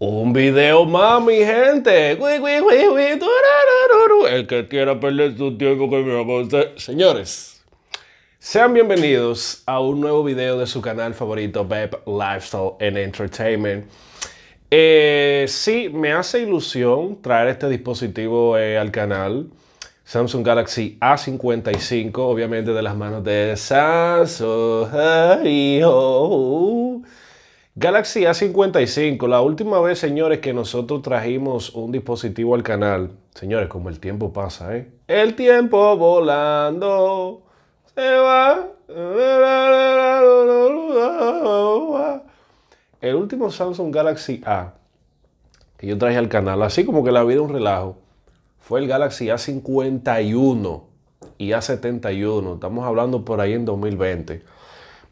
Un video más, mi gente. El que quiera perder su tiempo que me amor, Señores, sean bienvenidos a un nuevo video de su canal favorito, Beb Lifestyle and Entertainment. Eh, sí, me hace ilusión traer este dispositivo eh, al canal. Samsung Galaxy A55, obviamente de las manos de Samsung. Oh, uh. Galaxy A55, la última vez, señores, que nosotros trajimos un dispositivo al canal. Señores, como el tiempo pasa, ¿eh? El tiempo volando se va. El último Samsung Galaxy A que yo traje al canal, así como que la vida un relajo, fue el Galaxy A51 y A71. Estamos hablando por ahí en 2020.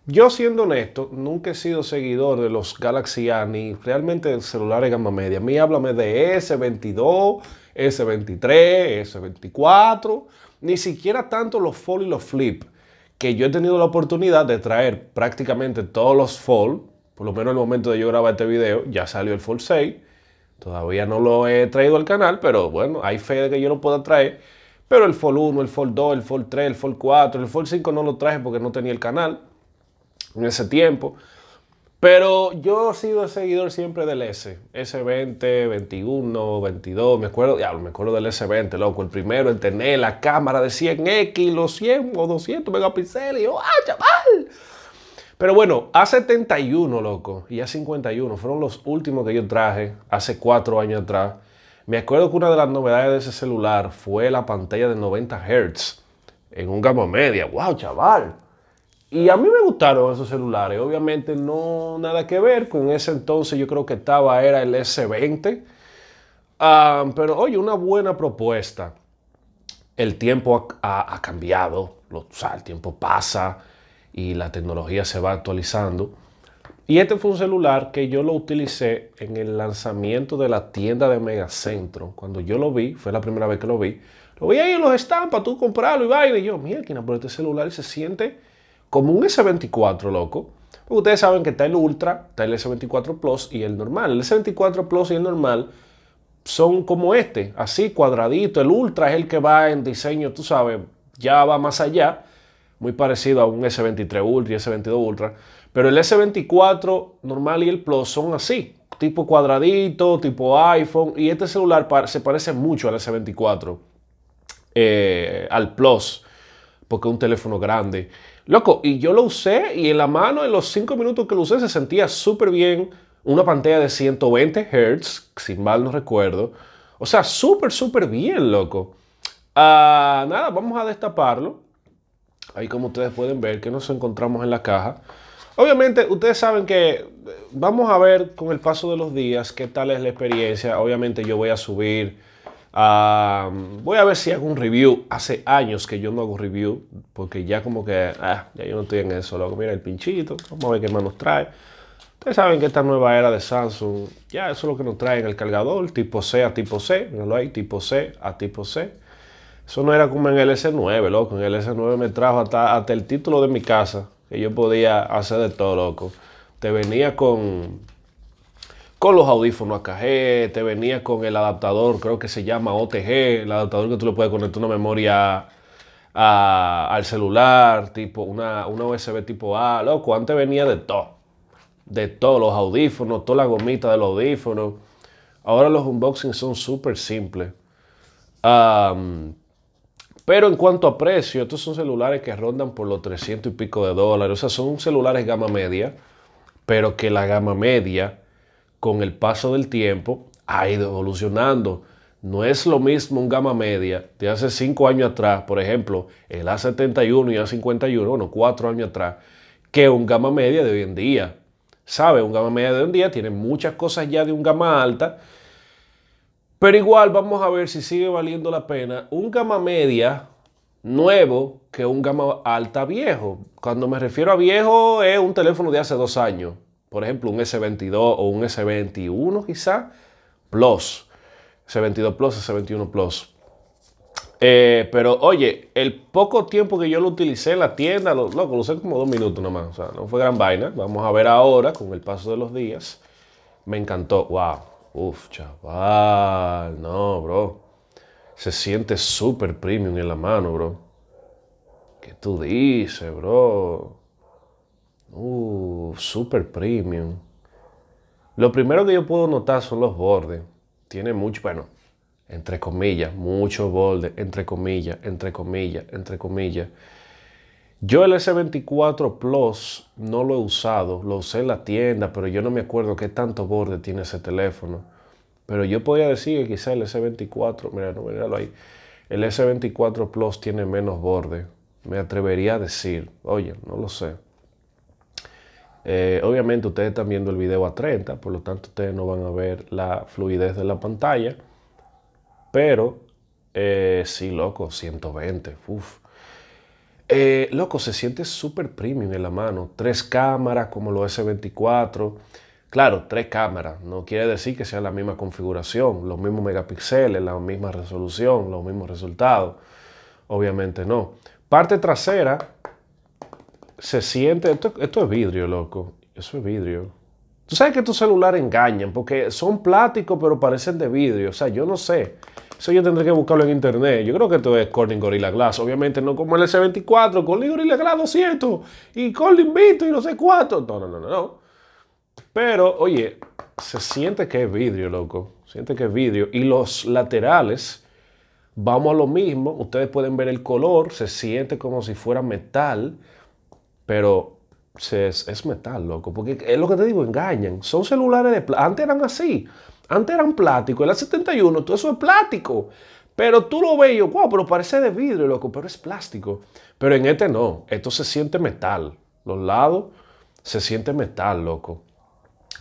Yo siendo honesto, nunca he sido seguidor de los Galaxy A ni realmente de celular de gama media. A mí háblame de S22, S23, S24, ni siquiera tanto los Fold y los Flip, que yo he tenido la oportunidad de traer prácticamente todos los Fold, por lo menos en el momento de yo grabar este video, ya salió el Fold 6, todavía no lo he traído al canal, pero bueno, hay fe de que yo lo pueda traer. Pero el Fold 1, el Fold 2, el Fold 3, el Fold 4, el Fold 5 no lo traje porque no tenía el canal en ese tiempo. Pero yo he sido el seguidor siempre del S, S20, 21, 22, me acuerdo, ya, me acuerdo del S20, loco, el primero en tener la cámara de 100X, los 100 o 200 megapíxeles, y yo, ah, chaval! Pero bueno, A71, loco, y A51 fueron los últimos que yo traje hace cuatro años atrás. Me acuerdo que una de las novedades de ese celular fue la pantalla de 90 Hz en un gama media, ¡wow, chaval! Y a mí me gustaron esos celulares. Obviamente no nada que ver. Con ese entonces yo creo que estaba, era el S20. pero oye, una buena propuesta. El tiempo ha, cambiado. o sea, el tiempo pasa y la tecnología se va actualizando. Y este fue un celular que yo lo utilicé en el lanzamiento de la tienda de Megacentro. Cuando yo lo vi, fue la primera vez que lo vi. Lo vi ahí en los estampas, tú comprarlo y vaina. Y yo, mira, por este celular y se siente como un S24, loco. ustedes saben que está el Ultra, está el S24 Plus y el normal. El S24 Plus y el normal son como este, así cuadradito. El Ultra es el que va en diseño, tú sabes, ya va más allá, muy parecido a un S23 Ultra y S22 Ultra. Pero el S24 normal y el Plus son así, tipo cuadradito, tipo iPhone. Y este celular se parece mucho al S24, eh, al Plus, porque es un teléfono grande. Loco, y yo lo usé y en la mano, en los 5 minutos que lo usé, se sentía súper bien. Una pantalla de 120 Hz, si mal no recuerdo. O sea, súper, súper bien, loco. Ah, nada, vamos a destaparlo. Ahí como ustedes pueden ver que nos encontramos en la caja. Obviamente, ustedes saben que eh, vamos a ver con el paso de los días qué tal es la experiencia. Obviamente yo voy a subir Ah, voy a ver si hago un review. Hace años que yo no hago review, porque ya como que, ah, ya yo no estoy en eso. Loco, mira el pinchito, vamos a ver qué más nos trae. Ustedes saben que esta nueva era de Samsung, ya eso es lo que nos trae en el cargador, tipo C a tipo C, no lo hay, tipo C a tipo C. Eso no era como en el S9, loco. En el S9 me trajo hasta, hasta el título de mi casa, que yo podía hacer de todo, loco. Te venía con con los audífonos AKG, eh, te venía con el adaptador, creo que se llama OTG, el adaptador que tú le puedes conectar una memoria al celular, tipo una, USB tipo A, loco, antes venía de todo, de todos los audífonos, toda la gomita de los audífonos. Ahora los unboxings son súper simples. pero en cuanto a precio, estos son celulares que rondan por los 300 y pico de dólares. O sea, son celulares gama media, pero que la gama media con el paso del tiempo ha ido evolucionando. No es lo mismo un gama media de hace 5 años atrás, por ejemplo, el A71 y A51, bueno, 4 años atrás, que un gama media de hoy en día. ¿Sabe? Un gama media de hoy en día tiene muchas cosas ya de un gama alta, pero igual vamos a ver si sigue valiendo la pena un gama media nuevo que un gama alta viejo. Cuando me refiero a viejo es un teléfono de hace dos años, por ejemplo, un S22 o un S21 quizá, Plus, S22 Plus, S21 Plus. Eh, pero oye, el poco tiempo que yo lo utilicé en la tienda, lo, loco, usé como dos minutos nomás, o sea, no fue gran vaina. Vamos a ver ahora con el paso de los días. Me encantó, wow, uff, chaval, no, bro. Se siente súper premium en la mano, bro. ¿Qué tú dices, bro? Uh, super premium. Lo primero que yo puedo notar son los bordes. Tiene mucho, bueno, entre comillas, mucho bordes, entre comillas, entre comillas, entre comillas. Yo el S24 Plus no lo he usado, lo usé en la tienda, pero yo no me acuerdo qué tanto borde tiene ese teléfono. Pero yo podría decir que quizá el S24, mira, no, míralo ahí. El S24 Plus tiene menos borde. Me atrevería a decir, oye, no lo sé. Eh, obviamente ustedes están viendo el video a 30, por lo tanto ustedes no van a ver la fluidez de la pantalla. Pero, eh, sí, loco, 120, uff. Eh, loco, se siente súper premium en la mano. Tres cámaras como lo S24. Claro, tres cámaras. No quiere decir que sea la misma configuración, los mismos megapíxeles, la misma resolución, los mismos resultados. Obviamente no. Parte trasera, se siente, esto, es vidrio, loco, eso es vidrio. Tú sabes que tus celulares engañan porque son plásticos pero parecen de vidrio. O sea, yo no sé. Eso yo tendré que buscarlo en internet. Yo creo que esto es Corning Gorilla Glass. Obviamente no como el S24, Corning Gorilla Glass 200 y Corning Vito y no S4. No, no, no, no, no. Pero, oye, se siente que es vidrio, loco. Siente que es vidrio. Y los laterales, vamos a lo mismo. Ustedes pueden ver el color. Se siente como si fuera metal. Pero es, metal, loco. Porque es lo que te digo, engañan. Son celulares de plástico. Antes eran así. Antes eran plástico. El A71, todo eso es plástico. Pero tú lo ves y yo, wow, pero parece de vidrio, loco, pero es plástico. Pero en este no. Esto se siente metal. Los lados se siente metal, loco.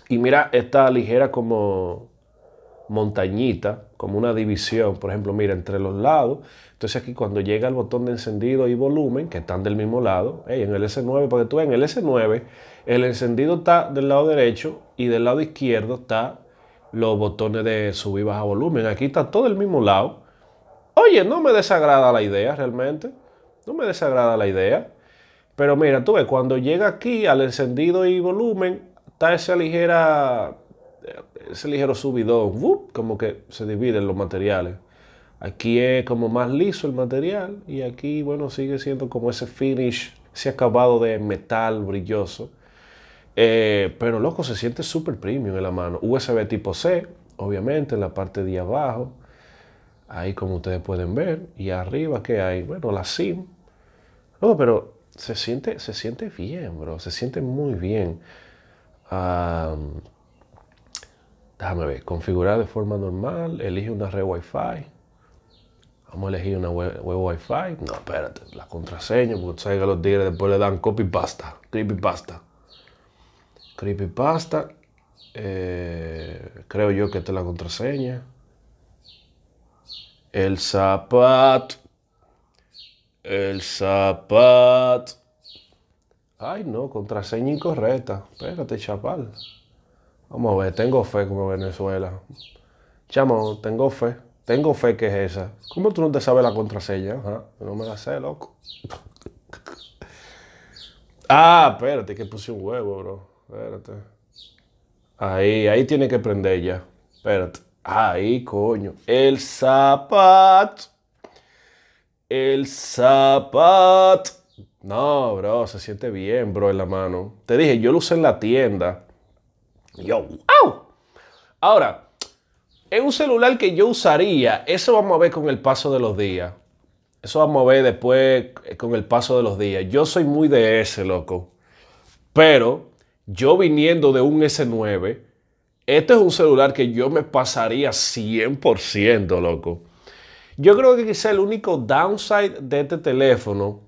Y mira esta ligera como montañita como una división, por ejemplo, mira, entre los lados. Entonces aquí cuando llega el botón de encendido y volumen, que están del mismo lado, en el S9, porque tú ves, en el S9 el encendido está del lado derecho y del lado izquierdo está los botones de subir y baja volumen. Aquí está todo el mismo lado. Oye, no me desagrada la idea realmente. No me desagrada la idea. Pero mira, tú ves, cuando llega aquí al encendido y volumen, está esa ligera ese ligero subidón, como que se dividen los materiales. Aquí es como más liso el material y aquí, bueno, sigue siendo como ese finish, ese acabado de metal brilloso. Eh, pero loco, se siente súper premium en la mano. USB tipo C, obviamente, en la parte de abajo. Ahí como ustedes pueden ver. Y arriba que hay, bueno, la SIM. No, pero se siente, se siente bien, bro. Se siente muy bien. Ah... Déjame ver, configurar de forma normal, elige una red Wi-Fi. Vamos a elegir una web, Wi-Fi. No, espérate, la contraseña, porque tú sabes los tigres después le dan copy pasta, creepy pasta. Creepy pasta, eh, creo yo que esta es la contraseña. El zapato. El zapato. Ay, no, contraseña incorrecta. Espérate, chapal. Vamos a ver, tengo fe como Venezuela. Chamo, tengo fe. Tengo fe que es esa. ¿Cómo tú no te sabes la contraseña? no me la sé, loco. ah, espérate, que puse un huevo, bro. Espérate. Ahí, ahí tiene que prender ya. Espérate. Ahí, coño. El zapato. El zapato. No, bro, se siente bien, bro, en la mano. Te dije, yo lo usé en la tienda. Yo, Ahora, es un celular que yo usaría. Eso vamos a ver con el paso de los días. Eso vamos a ver después eh, con el paso de los días. Yo soy muy de ese, loco. Pero yo viniendo de un S9, este es un celular que yo me pasaría 100%, loco. Yo creo que quizá el único downside de este teléfono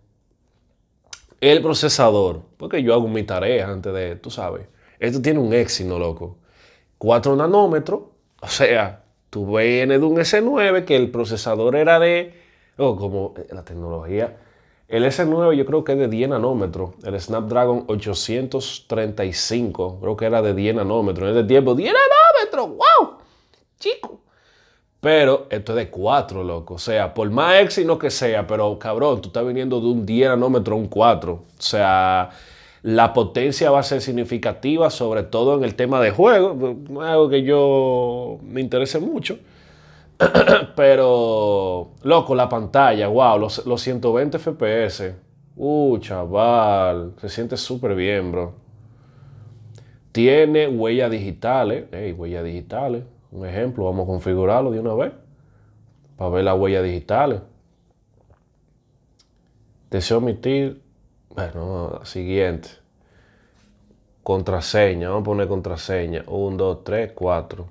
es el procesador. Porque yo hago mi tarea antes de, tú sabes. Esto tiene un éxito, loco. 4 nanómetros, o sea, tú vienes de un S9 que el procesador era de, o como la tecnología, el S9 yo creo que es de 10 nanómetros, el Snapdragon 835, creo que era de 10 nanómetros, es de tiempo, 10 nanómetros, wow, chico. Pero esto es de 4, loco. O sea, por más éxito que sea, pero cabrón, tú estás viniendo de un 10 nanómetros a un 4. O sea, la potencia va a ser significativa, sobre todo en el tema de juego, algo que yo me interese mucho. Pero, loco, la pantalla, wow, los, 120 FPS. Uh, chaval, se siente súper bien, bro. Tiene huellas digitales, hey, huellas digitales. Un ejemplo, vamos a configurarlo de una vez para ver las huellas digitales. Deseo omitir bueno, siguiente. Contraseña, vamos a poner contraseña. 1, 2, 3, 4,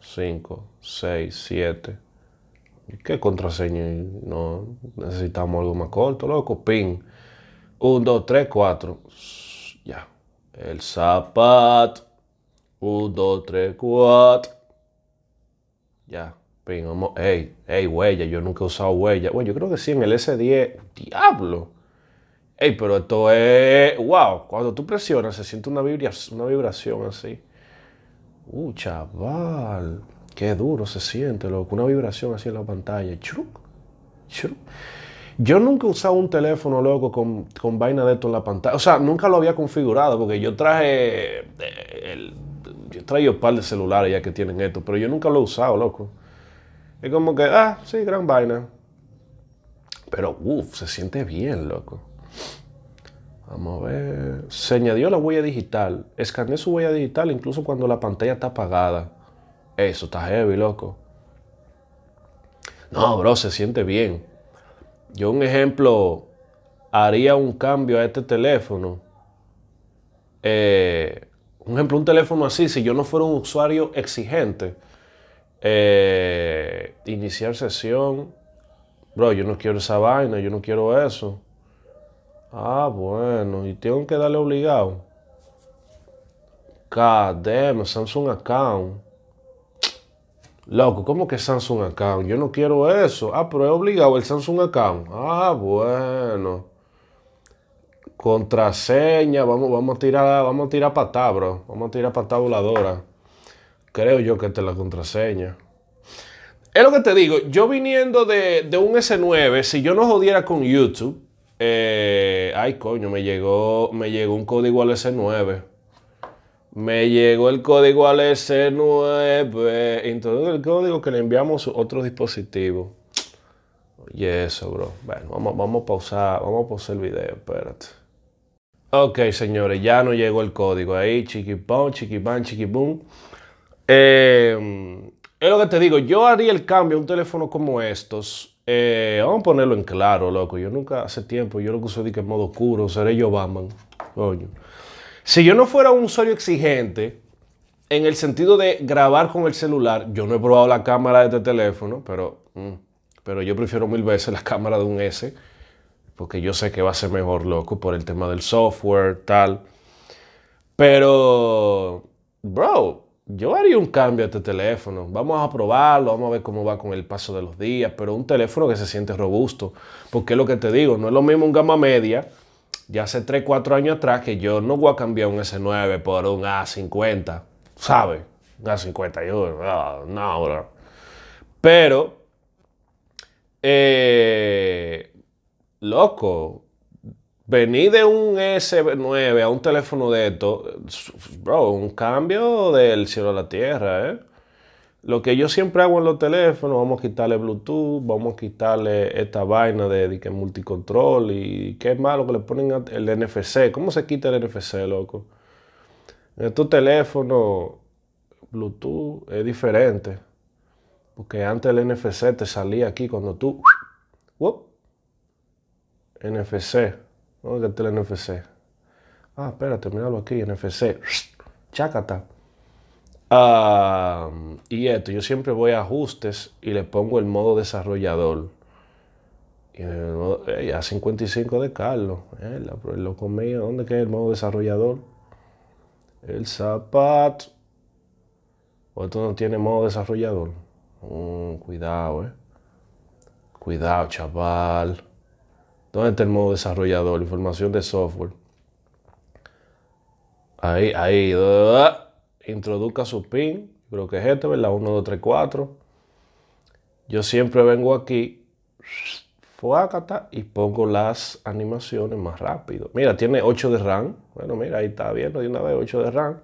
5, 6, 7. ¿Qué contraseña? No, necesitamos algo más corto, loco. PIN. 1, 2, 3, 4. Ya. El zapato. 1, 2, 3, 4. Ya. PIN. Vamos. Ey, huella. Yo nunca he usado huella. Bueno, yo creo que sí en el S10. ¡Diablo! Ey, pero esto es. ¡Wow! Cuando tú presionas, se siente una, una vibración así. ¡Uh, chaval! ¡Qué duro se siente, loco! Una vibración así en la pantalla. Yo nunca he usado un teléfono, loco, con, vaina de esto en la pantalla. O sea, nunca lo había configurado porque yo traje. Eh, el, he traído un par de celulares ya que tienen esto, pero yo nunca lo he usado, loco. Es como que, ah, sí, gran vaina. Pero, uff, se siente bien, loco. Vamos a ver. Se añadió la huella digital. Escaneé su huella digital incluso cuando la pantalla está apagada. Eso está heavy, loco. No, bro, se siente bien. Yo un ejemplo, haría un cambio a este teléfono. Eh, un ejemplo, un teléfono así, si yo no fuera un usuario exigente. Eh, iniciar sesión. Bro, yo no quiero esa vaina, yo no quiero eso. Ah, bueno, y tengo que darle obligado. God Samsung account. Loco, ¿cómo que Samsung account? Yo no quiero eso. Ah, pero es obligado el Samsung account. Ah, bueno. Contraseña, vamos, vamos a tirar, vamos a tirar Vamos a tirar patá Creo yo que te es la contraseña. Es lo que te digo, yo viniendo de, de un S9, si yo no jodiera con YouTube, eh, ay, coño, me llegó, me llegó un código al S9. Me llegó el código al S9. Introduce el código que le enviamos a otro dispositivo. Oye, eso, bro. Bueno, vamos, vamos a pausar, vamos a pausar el video, espérate. Ok, señores, ya no llegó el código. Ahí, chiquipón, chiquipán, chiquipum. Eh, es lo que te digo, yo haría el cambio a un teléfono como estos eh, vamos a ponerlo en claro, loco. Yo nunca, hace tiempo, yo lo que uso de que en modo oscuro, seré yo Batman. Coño. Si yo no fuera un usuario exigente, en el sentido de grabar con el celular, yo no he probado la cámara de este teléfono, pero, mm, pero yo prefiero mil veces la cámara de un S, porque yo sé que va a ser mejor, loco, por el tema del software, tal. Pero, bro, yo haría un cambio a este teléfono. Vamos a probarlo, vamos a ver cómo va con el paso de los días, pero un teléfono que se siente robusto. Porque es lo que te digo, no es lo mismo un gama media. Ya hace 3, 4 años atrás que yo no voy a cambiar un S9 por un A50, ¿sabes? Un A51, ah, no, bro. Pero, eh, loco, Venir de un S9 a un teléfono de esto, bro, un cambio del cielo a la tierra, ¿eh? Lo que yo siempre hago en los teléfonos, vamos a quitarle Bluetooth, vamos a quitarle esta vaina de, que multicontrol y qué malo que le ponen el NFC. ¿Cómo se quita el NFC, loco? En tu teléfono Bluetooth es diferente. Porque antes el NFC te salía aquí cuando tú... NFC. Vamos a el NFC. Ah, espérate, míralo aquí, NFC. Chácata. Ah, y esto, yo siempre voy a ajustes y le pongo el modo desarrollador. Y el eh, a 55 de Carlos. el loco mío, ¿dónde queda el modo desarrollador? El zapato. O pues esto no tiene modo desarrollador. Mm, cuidado, eh. Cuidado, chaval. ¿Dónde este está el modo desarrollador? Información de software. Ahí, ahí. Introduzca su PIN. Creo que es este, ¿verdad? 1, 2, 3, 4. Yo siempre vengo aquí. Y pongo las animaciones más rápido. Mira, tiene 8 de RAM. Bueno, mira, ahí está viendo de una vez 8 de RAM.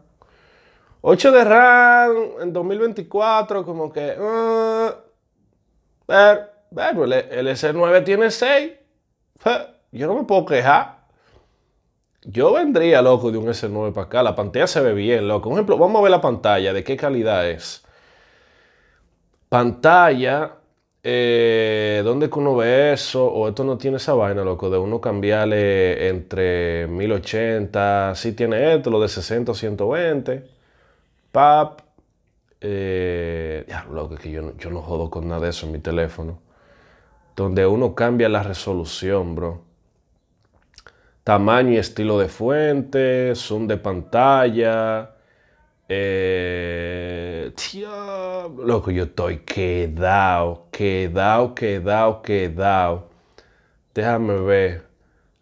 8 de RAM en 2024, como que... Uh, ah, pero, pues, el S9 tiene 6. Yo no me puedo quejar. Yo vendría, loco, de un S9 para acá. La pantalla se ve bien, loco. Por ejemplo, vamos a ver la pantalla, de qué calidad es. Pantalla, eh, ¿dónde que uno ve eso? O esto no tiene esa vaina, loco, de uno cambiarle entre 1080, sí tiene esto, lo de 60 o 120. Pap. ya, eh, loco, que yo, yo no jodo con nada de eso en mi teléfono donde uno cambia la resolución, bro. Tamaño y estilo de fuente, zoom de pantalla. Eh, loco, yo estoy quedado, quedado, quedado, quedado. Déjame ver,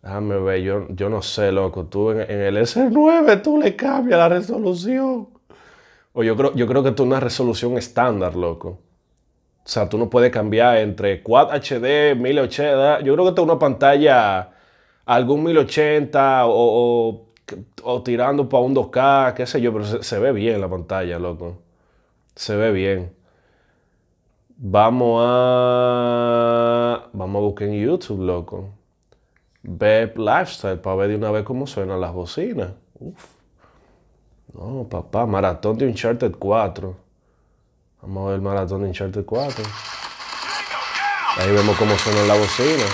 déjame ver, yo, no sé, loco. Tú en, el S9 tú le cambias la resolución. O yo creo, yo creo que tú una resolución estándar, loco. O sea, tú no puedes cambiar entre Quad HD, 1080. Yo creo que tengo una pantalla, algún 1080 o, tirando para un 2K, qué sé yo, pero se, ve bien la pantalla, loco. Se ve bien. Vamos a. Vamos a buscar en YouTube, loco. Beb Lifestyle, para ver de una vez cómo suenan las bocinas. Uf. No, papá, maratón de Uncharted 4. Vamos a ver el maratón en Charter 4. Ahí vemos cómo suena la bocina.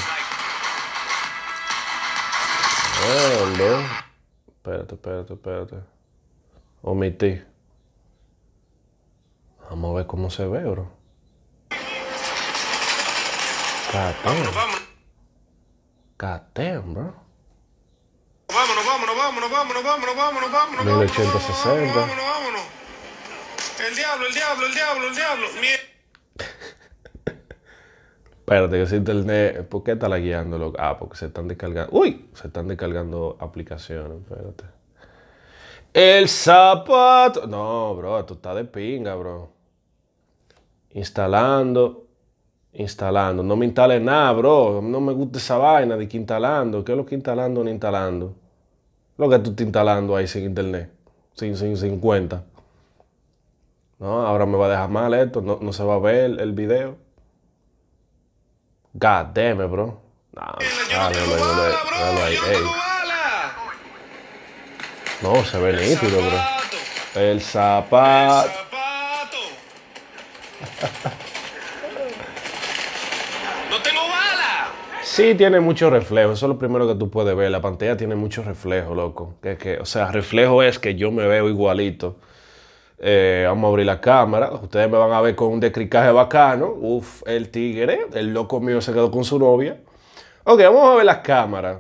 espérate, espérate, espérate. Omití. Vamos a ver cómo se ve, bro. 1860. Catán, bro. Vámonos, el diablo, el diablo, el diablo, el diablo. Espérate, que ese internet. ¿Por qué está la guiando? Ah, porque se están descargando. ¡Uy! Se están descargando aplicaciones. Espérate. El zapato. No, bro, esto está de pinga, bro. Instalando. Instalando. No me instale nada, bro. No me gusta esa vaina de que instalando. ¿Qué es lo que instalando no instalando? Lo que tú estás instalando ahí sin internet. Sin, sin, ¿no? Ahora me va a dejar mal esto, no, se va a ver el, video. God damn bro. no, se ve el nítido, bro. El zapato. El zapato. no tengo bala. Sí, tiene mucho reflejo. Eso es lo primero que tú puedes ver. La pantalla tiene mucho reflejo, loco. que, o sea, reflejo es que yo me veo igualito. Eh, vamos a abrir la cámara. Ustedes me van a ver con un descricaje bacano. Uf, el tigre. El loco mío se quedó con su novia. Ok, vamos a ver las cámaras.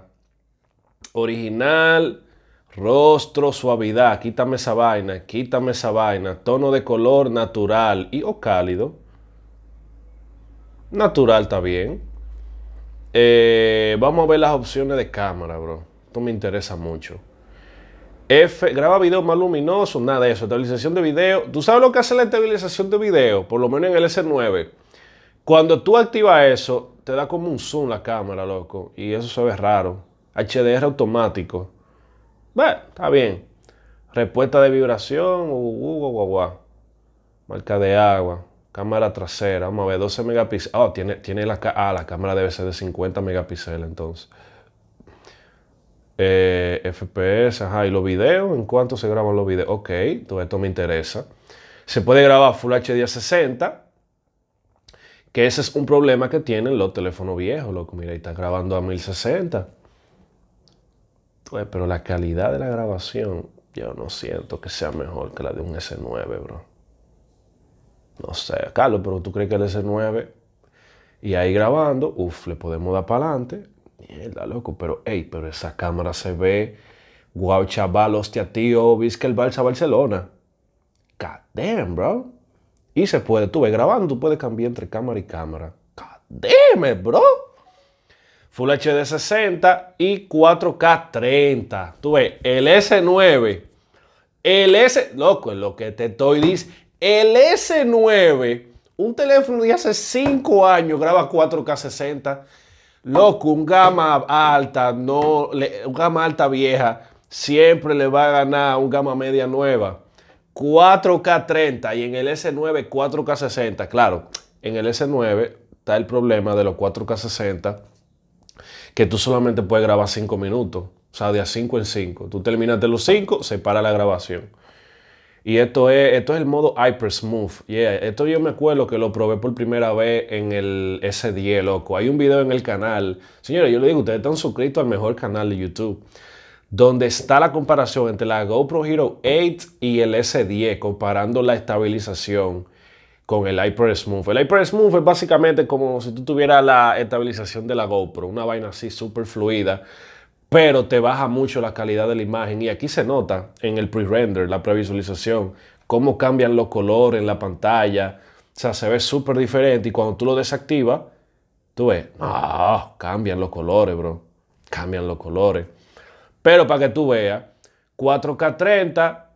Original, rostro, suavidad. Quítame esa vaina, quítame esa vaina. Tono de color natural y o oh, cálido. Natural está bien. Eh, vamos a ver las opciones de cámara, bro. Esto me interesa mucho. F, graba video más luminosos, nada de eso. Estabilización de video. ¿Tú sabes lo que hace la estabilización de video? Por lo menos en el S9. Cuando tú activas eso, te da como un zoom la cámara, loco. Y eso se ve raro. HDR automático. Bueno, está bien. Respuesta de vibración. Uh, uh, uh, uh, Marca de agua. Cámara trasera. Vamos a ver, 12 megapíxeles. Oh, tiene, tiene la, ah, la cámara debe ser de 50 megapíxeles entonces. Eh, FPS, ajá, y los videos, ¿en cuánto se graban los videos? Ok, todo esto me interesa. Se puede grabar Full HD a 60, que ese es un problema que tienen los teléfonos viejos, loco. Mira, ahí está grabando a 1060. Pues, pero la calidad de la grabación, yo no siento que sea mejor que la de un S9, bro. No sé, Carlos, pero tú crees que el S9 y ahí grabando, uff, le podemos dar para adelante mierda, loco, pero hey, pero esa cámara se ve. Wow, chaval, hostia, tío, viste que el Barça Barcelona. God damn, bro. Y se puede, tú ves grabando, tú puedes cambiar entre cámara y cámara. God bro. Full HD 60 y 4K 30. Tú ves, el S9. El S, loco, es lo que te estoy diciendo. El S9, un teléfono de hace 5 años, graba 4K 60 Loco, un gama alta, no, gama alta vieja, siempre le va a ganar un gama media nueva. 4K30 y en el S9 4K60. Claro, en el S9 está el problema de los 4K60 que tú solamente puedes grabar 5 minutos. O sea, de a 5 en 5. Tú terminas de los 5, se para la grabación. Y esto es, esto es el modo Hyper Smooth. Yeah. Esto yo me acuerdo que lo probé por primera vez en el S10, loco. Hay un video en el canal. Señores, yo le digo, ustedes están suscritos al mejor canal de YouTube. Donde está la comparación entre la GoPro Hero 8 y el S10, comparando la estabilización con el Hyper Smooth. El Hyper Smooth es básicamente como si tú tuvieras la estabilización de la GoPro, una vaina así súper fluida pero te baja mucho la calidad de la imagen. Y aquí se nota en el pre-render, la previsualización, cómo cambian los colores en la pantalla. O sea, se ve súper diferente y cuando tú lo desactivas, tú ves, ah, cambian los colores, bro. Cambian los colores. Pero para que tú veas, 4K 30,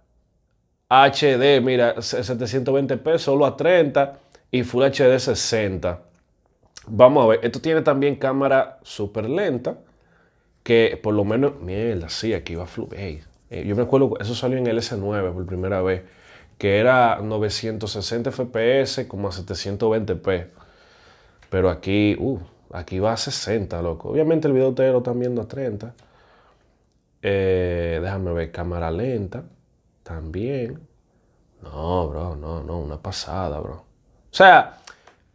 HD, mira, 720p solo a 30 y Full HD 60. Vamos a ver, esto tiene también cámara súper lenta que por lo menos, mierda, sí, aquí va a yo me acuerdo, eso salió en el S9 por primera vez, que era 960 FPS como a 720p. Pero aquí, uh, aquí va a 60, loco. Obviamente el video también lo están viendo a 30. Eh, déjame ver, cámara lenta. También. No, bro, no, no, una pasada, bro. O sea,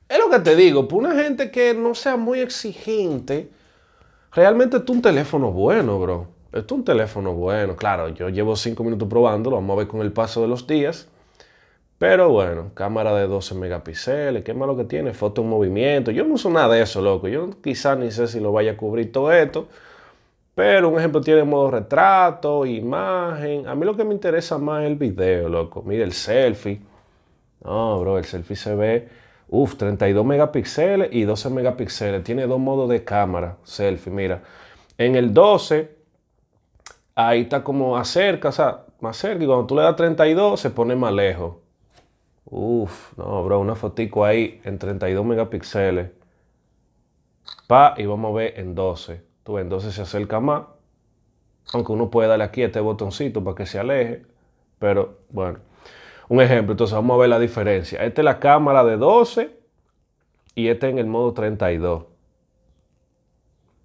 es lo que te digo, para una gente que no sea muy exigente Realmente es un teléfono bueno, bro. es un teléfono bueno. Claro, yo llevo 5 minutos probándolo, vamos a ver con el paso de los días. Pero bueno, cámara de 12 megapíxeles, qué malo que tiene, foto en movimiento. Yo no uso nada de eso, loco. Yo quizás ni sé si lo vaya a cubrir todo esto. Pero un ejemplo tiene modo retrato, imagen. A mí lo que me interesa más es el video, loco. Mira el selfie. No, bro, el selfie se ve Uf, 32 megapíxeles y 12 megapíxeles. Tiene dos modos de cámara, selfie, mira. En el 12, ahí está como acerca, o sea, más cerca. Y cuando tú le das 32, se pone más lejos. Uf, no, bro, una fotico ahí en 32 megapíxeles. Pa, y vamos a ver en 12. Tú en 12 se acerca más. Aunque uno puede darle aquí este botoncito para que se aleje. Pero, bueno. Un ejemplo, entonces vamos a ver la diferencia. Esta es la cámara de 12 y esta en el modo 32.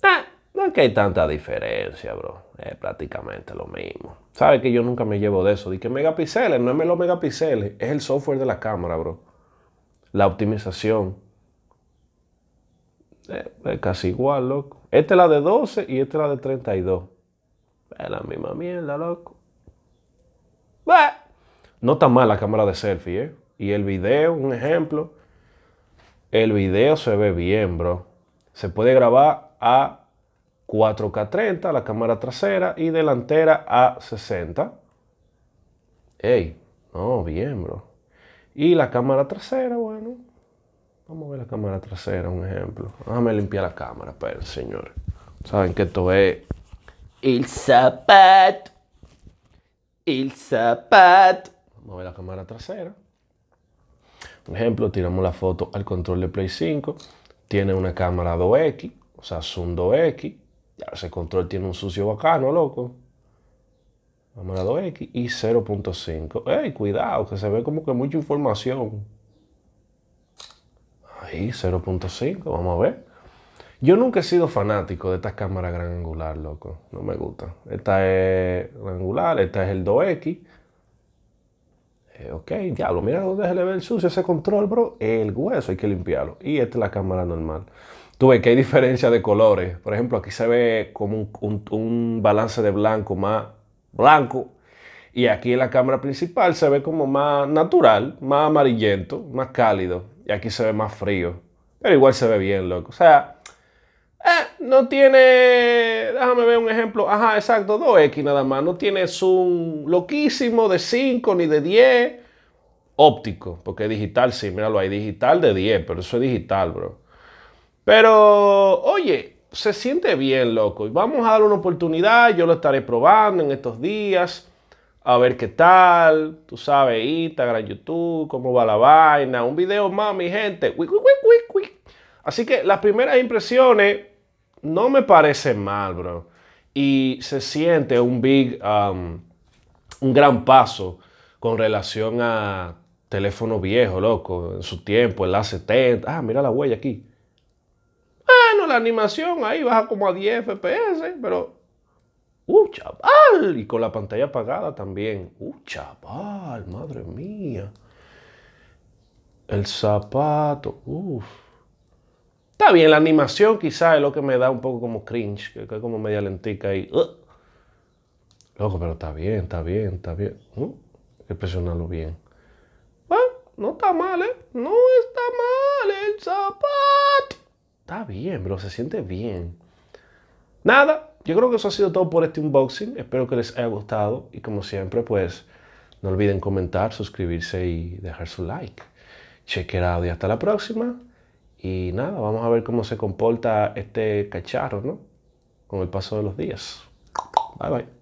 Ah, no es que hay tanta diferencia, bro. Es prácticamente lo mismo. ¿Sabes que yo nunca me llevo de eso? Dije que megapíxeles, no es los megapíxeles, es el software de la cámara, bro. La optimización. Eh, es casi igual, loco. Esta es la de 12 y esta es la de 32. Es la misma mierda, loco. Bah. No tan mal la cámara de selfie, ¿eh? Y el video, un ejemplo. El video se ve bien, bro. Se puede grabar a 4K30, la cámara trasera, y delantera a 60. Ey, no, bien, bro. Y la cámara trasera, bueno. Vamos a ver la cámara trasera, un ejemplo. Déjame limpiar la cámara, pero señor. Saben que esto es el zapato. El zapato ver la cámara trasera. Por ejemplo, tiramos la foto al control de Play 5. Tiene una cámara 2X, o sea, zoom 2X. Ya ese control tiene un sucio bacano, loco. Cámara 2X y 0.5. ¡Ey, cuidado! Que se ve como que mucha información. Ahí, 0.5, vamos a ver. Yo nunca he sido fanático de estas cámaras gran angular, loco. No me gusta. Esta es angular, esta es el 2X. Eh, ok, diablo, mira dónde se le el sucio ese control, bro. El hueso hay que limpiarlo. Y esta es la cámara normal. Tú ves que hay diferencia de colores. Por ejemplo, aquí se ve como un, un balance de blanco más blanco. Y aquí en la cámara principal se ve como más natural, más amarillento, más cálido. Y aquí se ve más frío. Pero igual se ve bien, loco. O sea, no tiene, déjame ver un ejemplo, ajá, exacto, 2X nada más, no tiene zoom loquísimo de 5 ni de 10, óptico, porque digital, sí, míralo hay digital de 10, pero eso es digital, bro. Pero, oye, se siente bien, loco, y vamos a dar una oportunidad, yo lo estaré probando en estos días, a ver qué tal, tú sabes, Instagram, YouTube, cómo va la vaina, un video más, mi gente. Así que las primeras impresiones no me parece mal, bro. Y se siente un big, um, un gran paso con relación a teléfono viejo, loco, en su tiempo, en la 70. Ah, mira la huella aquí. no, la animación ahí baja como a 10 FPS, pero ¡Uh, chaval! Y con la pantalla apagada también. ¡Uh, chaval! ¡Madre mía! El zapato. ¡Uf! Está bien, la animación quizás es lo que me da un poco como cringe, que es como media lentica y... Loco, pero está bien, está bien, está bien. hay ¿Mm? bien. Bueno, no está mal, ¿eh? No está mal el zapato. Está bien, pero se siente bien. Nada, yo creo que eso ha sido todo por este unboxing. Espero que les haya gustado. Y como siempre, pues no olviden comentar, suscribirse y dejar su like. Check it out y hasta la próxima. Y nada, vamos a ver cómo se comporta este cacharro, ¿no? Con el paso de los días. Bye bye.